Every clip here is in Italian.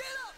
Get up!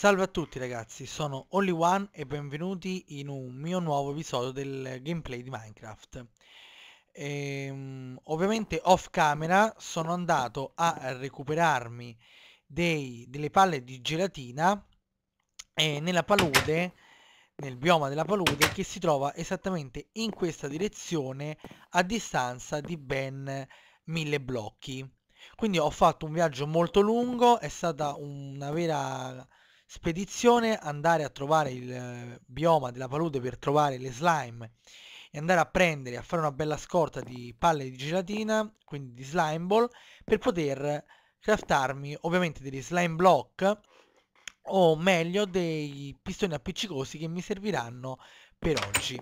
Salve a tutti ragazzi, sono OnlyOne e benvenuti in un mio nuovo episodio del gameplay di Minecraft. Ehm, ovviamente off camera sono andato a recuperarmi dei, delle palle di gelatina eh, nella palude, nel bioma della palude che si trova esattamente in questa direzione a distanza di ben mille blocchi. Quindi ho fatto un viaggio molto lungo, è stata una vera spedizione, andare a trovare il eh, bioma della palude per trovare le slime e andare a prendere, a fare una bella scorta di palle di gelatina, quindi di slime ball, per poter craftarmi ovviamente degli slime block o meglio dei pistoni appiccicosi che mi serviranno per oggi.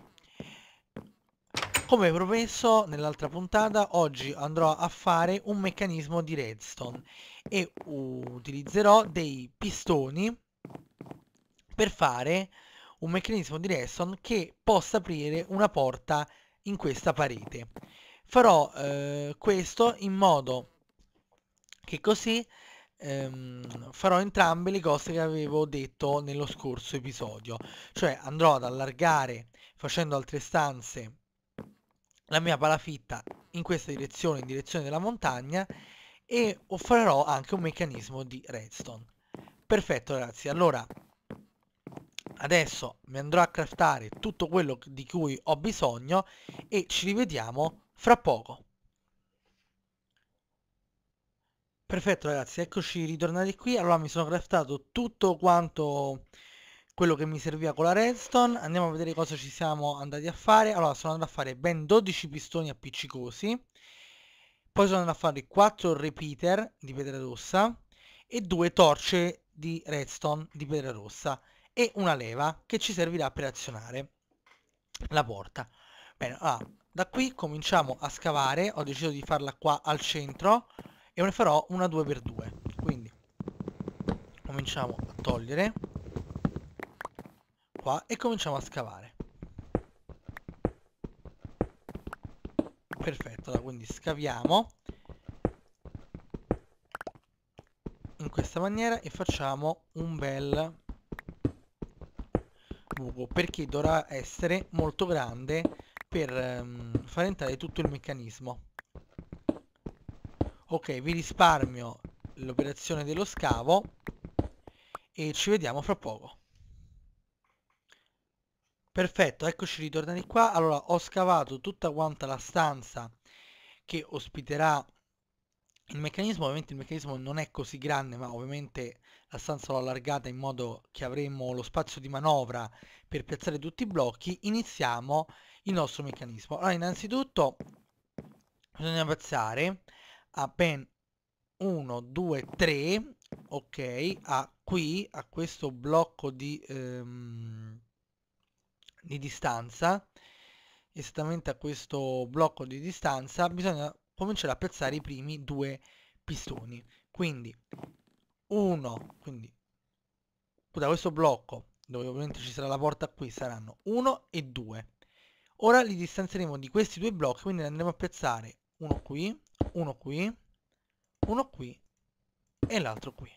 Come promesso nell'altra puntata, oggi andrò a fare un meccanismo di redstone e utilizzerò dei pistoni per fare un meccanismo di redstone che possa aprire una porta in questa parete. Farò eh, questo in modo che così ehm, farò entrambe le cose che avevo detto nello scorso episodio. Cioè andrò ad allargare facendo altre stanze la mia palafitta in questa direzione, in direzione della montagna e farò anche un meccanismo di redstone. Perfetto ragazzi, allora adesso mi andrò a craftare tutto quello di cui ho bisogno e ci rivediamo fra poco. Perfetto ragazzi, eccoci ritornati qui. Allora mi sono craftato tutto quanto quello che mi serviva con la redstone. Andiamo a vedere cosa ci siamo andati a fare. Allora sono andato a fare ben 12 pistoni appiccicosi. Poi sono andato a fare 4 repeater di pietra rossa e 2 torce di redstone di pietra rossa e una leva che ci servirà per azionare la porta. Bene, allora, da qui cominciamo a scavare, ho deciso di farla qua al centro e ne farò una 2x2. Quindi cominciamo a togliere qua e cominciamo a scavare. Perfetto, allora, quindi scaviamo in questa maniera e facciamo un bel luogo perché dovrà essere molto grande per um, far entrare tutto il meccanismo ok vi risparmio l'operazione dello scavo e ci vediamo fra poco perfetto eccoci ritornati qua allora ho scavato tutta quanta la stanza che ospiterà il meccanismo, ovviamente il meccanismo non è così grande, ma ovviamente la stanza l'ho allargata in modo che avremo lo spazio di manovra per piazzare tutti i blocchi. Iniziamo il nostro meccanismo. Allora, innanzitutto bisogna piazzare a ben 1, 2, 3, ok, a qui, a questo blocco di, ehm, di distanza, esattamente a questo blocco di distanza, bisogna cominciare a piazzare i primi due pistoni. Quindi, uno, quindi, da questo blocco, dove ovviamente ci sarà la porta qui, saranno 1 e 2. Ora li distanzieremo di questi due blocchi, quindi andremo a piazzare uno qui, uno qui, uno qui e l'altro qui.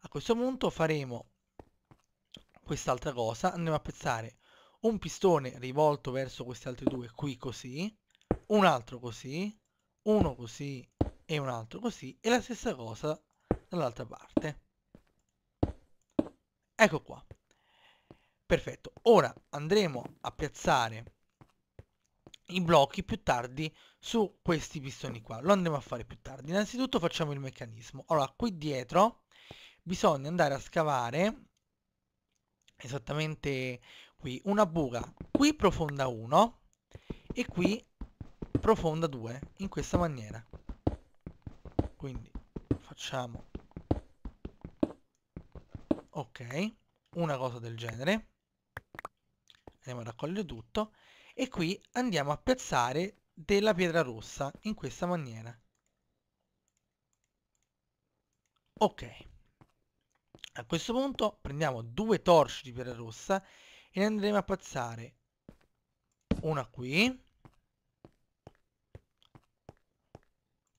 A questo punto faremo quest'altra cosa, andremo a piazzare un pistone rivolto verso questi altri due qui così, un altro così, uno così e un altro così e la stessa cosa dall'altra parte. Ecco qua. Perfetto. Ora andremo a piazzare i blocchi più tardi su questi pistoni qua. Lo andremo a fare più tardi. Innanzitutto facciamo il meccanismo. Allora, qui dietro bisogna andare a scavare esattamente qui una buca qui profonda 1 e qui profonda 2 in questa maniera quindi facciamo ok una cosa del genere andiamo a raccogliere tutto e qui andiamo a piazzare della pietra rossa in questa maniera ok a questo punto prendiamo due torce di pietra rossa e ne andremo a piazzare una qui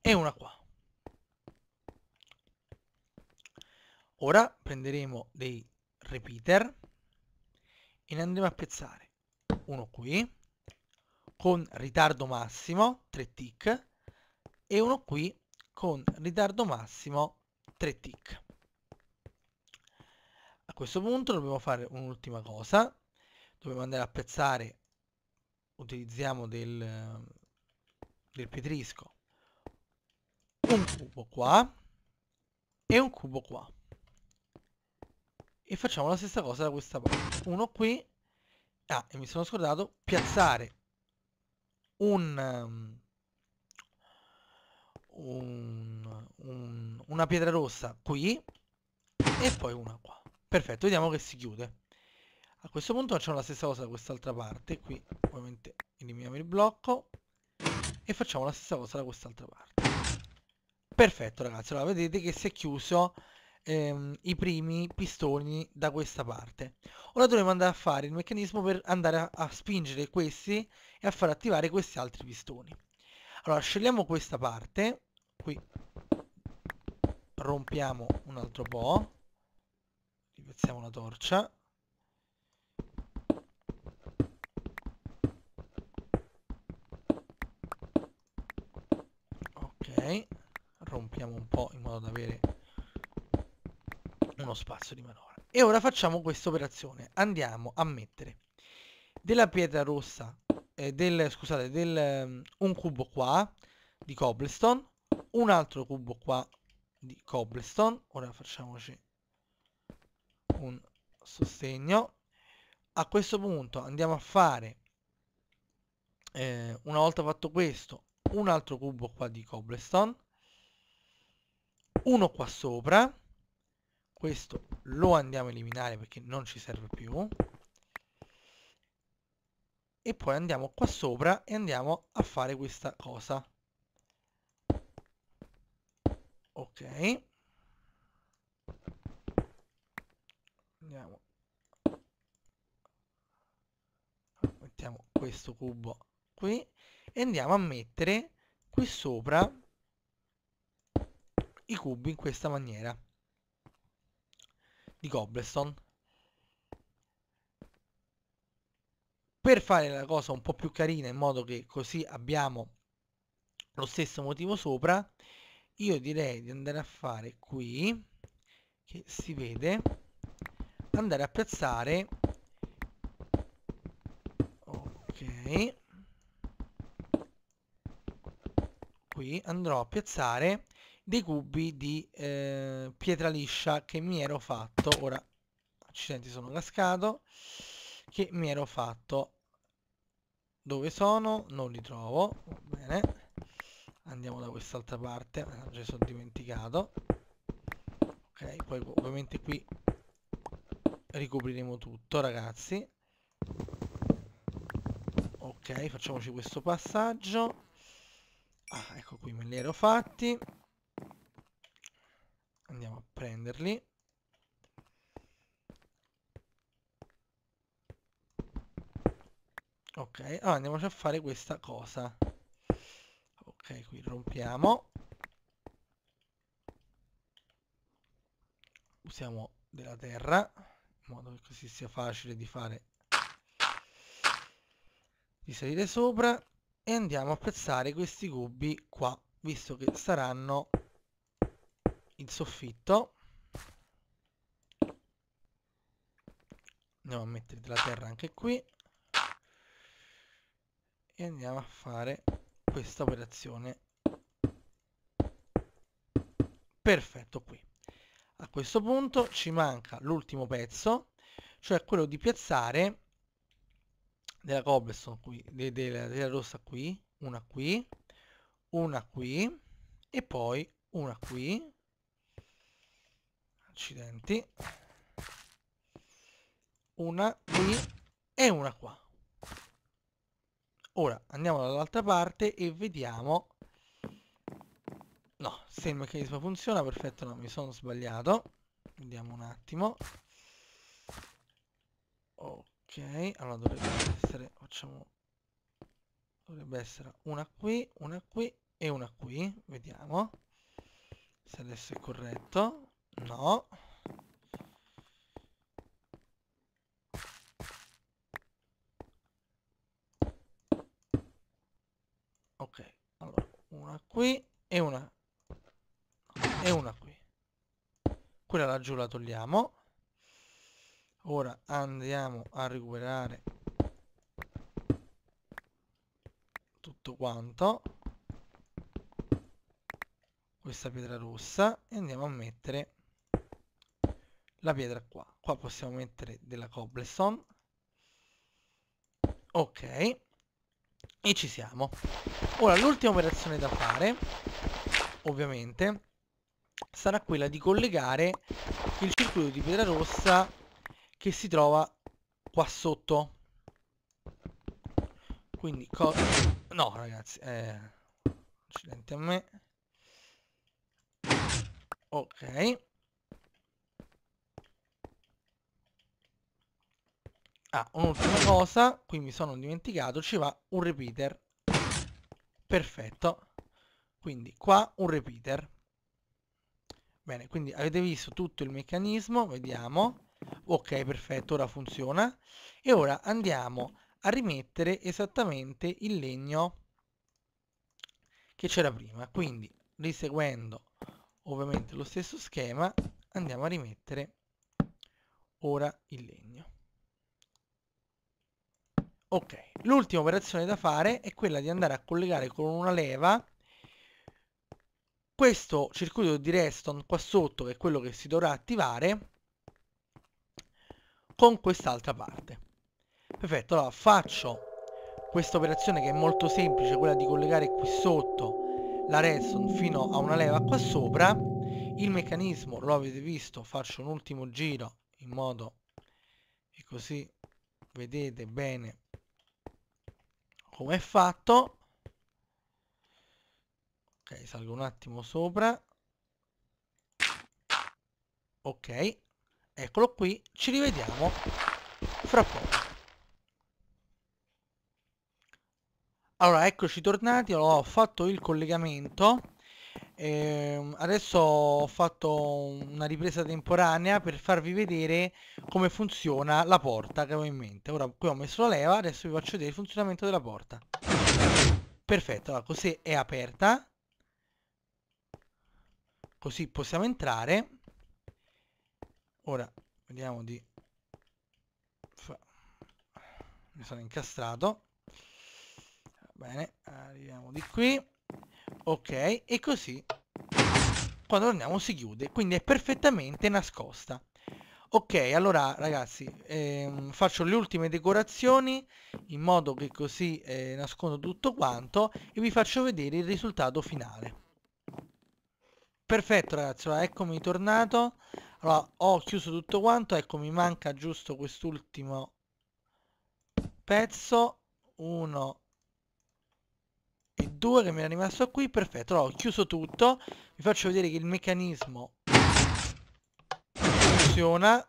e una qua. Ora prenderemo dei repeater e ne andremo a piazzare uno qui con ritardo massimo 3 tick e uno qui con ritardo massimo 3 tick. A questo punto dobbiamo fare un'ultima cosa, dobbiamo andare a piazzare, utilizziamo del, del petrisco un cubo qua e un cubo qua. E facciamo la stessa cosa da questa parte. Uno qui. Ah, e mi sono scordato, piazzare un, um, un, un, una pietra rossa qui e poi una qua. Perfetto, vediamo che si chiude. A questo punto facciamo la stessa cosa da quest'altra parte, qui ovviamente eliminiamo il blocco e facciamo la stessa cosa da quest'altra parte. Perfetto ragazzi, allora vedete che si è chiuso ehm, i primi pistoni da questa parte. Ora dovremo andare a fare il meccanismo per andare a, a spingere questi e a far attivare questi altri pistoni. Allora scegliamo questa parte, qui rompiamo un altro po', ripezziamo la torcia, ok, rompiamo un po' in modo da avere uno spazio di manovra. E ora facciamo questa operazione. Andiamo a mettere della pietra rossa, eh, del, scusate, del, mm, un cubo qua di cobblestone, un altro cubo qua di cobblestone. Ora facciamoci un sostegno. A questo punto andiamo a fare, eh, una volta fatto questo, un altro cubo qua di cobblestone uno qua sopra questo lo andiamo a eliminare perché non ci serve più e poi andiamo qua sopra e andiamo a fare questa cosa ok andiamo mettiamo questo cubo qui e andiamo a mettere qui sopra i cubi in questa maniera di cobblestone per fare la cosa un po' più carina in modo che così abbiamo lo stesso motivo sopra io direi di andare a fare qui che si vede andare a piazzare ok qui andrò a piazzare dei cubi di eh, pietra liscia che mi ero fatto ora accidenti sono cascato che mi ero fatto dove sono non li trovo bene andiamo da quest'altra parte ah, ci sono dimenticato ok poi ovviamente qui ricopriremo tutto ragazzi ok facciamoci questo passaggio ah, ecco qui me li ero fatti prenderli. Ok, allora andiamoci a fare questa cosa. Ok, qui rompiamo. Usiamo della terra, in modo che così sia facile di fare di salire sopra e andiamo a piazzare questi cubi qua visto che saranno il soffitto andiamo a mettere della terra anche qui e andiamo a fare questa operazione perfetto qui a questo punto ci manca l'ultimo pezzo cioè quello di piazzare della cobblestone qui de, de, della, della rossa qui una qui una qui e poi una qui accidenti una qui e una qua ora andiamo dall'altra parte e vediamo no se il meccanismo funziona perfetto no mi sono sbagliato vediamo un attimo ok allora dovrebbe essere facciamo dovrebbe essere una qui una qui e una qui vediamo se adesso è corretto No. Ok, allora, una qui e una e una qui. Quella laggiù la togliamo. Ora andiamo a recuperare tutto quanto. Questa pietra rossa e andiamo a mettere la pietra qua qua possiamo mettere della cobblestone ok e ci siamo ora l'ultima operazione da fare ovviamente sarà quella di collegare il circuito di pietra rossa che si trova qua sotto quindi no ragazzi eh, accidenti a me ok Ah, un'ultima cosa, qui mi sono dimenticato, ci va un repeater. Perfetto. Quindi qua un repeater. Bene, quindi avete visto tutto il meccanismo, vediamo. Ok, perfetto, ora funziona. E ora andiamo a rimettere esattamente il legno che c'era prima. Quindi, riseguendo ovviamente lo stesso schema, andiamo a rimettere ora il legno. Ok, l'ultima operazione da fare è quella di andare a collegare con una leva questo circuito di Reston qua sotto, che è quello che si dovrà attivare, con quest'altra parte. Perfetto, allora faccio questa operazione che è molto semplice, quella di collegare qui sotto la Redstone fino a una leva qua sopra. Il meccanismo, lo avete visto, faccio un ultimo giro in modo che così vedete bene come è fatto ok salgo un attimo sopra ok eccolo qui ci rivediamo fra poco allora eccoci tornati ho fatto il collegamento eh, adesso ho fatto una ripresa temporanea per farvi vedere come funziona la porta che avevo in mente. Ora qui ho messo la leva, adesso vi faccio vedere il funzionamento della porta. Perfetto, allora, così è aperta. Così possiamo entrare. Ora vediamo di... Mi sono incastrato. Va bene, arriviamo di qui ok e così quando torniamo si chiude quindi è perfettamente nascosta ok allora ragazzi ehm, faccio le ultime decorazioni in modo che così eh, nascondo tutto quanto e vi faccio vedere il risultato finale perfetto ragazzi allora, eccomi tornato allora ho chiuso tutto quanto ecco mi manca giusto quest'ultimo pezzo uno due che mi è rimasto qui, perfetto, allora, ho chiuso tutto, vi faccio vedere che il meccanismo funziona,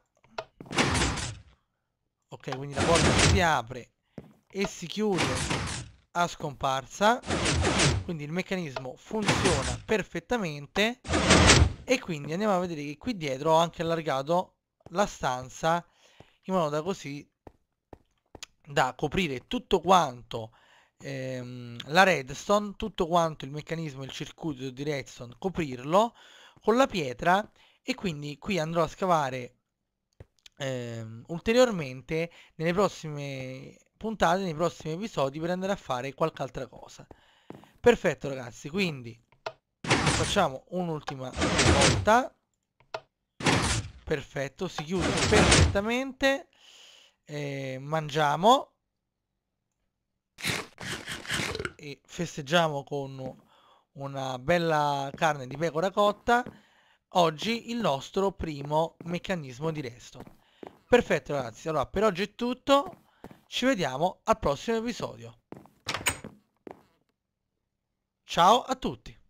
ok, quindi la porta si apre e si chiude a scomparsa, quindi il meccanismo funziona perfettamente e quindi andiamo a vedere che qui dietro ho anche allargato la stanza in modo da così da coprire tutto quanto ehm, la redstone, tutto quanto il meccanismo, il circuito di redstone, coprirlo con la pietra e quindi qui andrò a scavare ehm, ulteriormente nelle prossime puntate, nei prossimi episodi per andare a fare qualche altra cosa. Perfetto ragazzi, quindi facciamo un'ultima volta. Perfetto, si chiude perfettamente. Eh, mangiamo e festeggiamo con una bella carne di pecora cotta oggi il nostro primo meccanismo di resto perfetto ragazzi allora per oggi è tutto ci vediamo al prossimo episodio ciao a tutti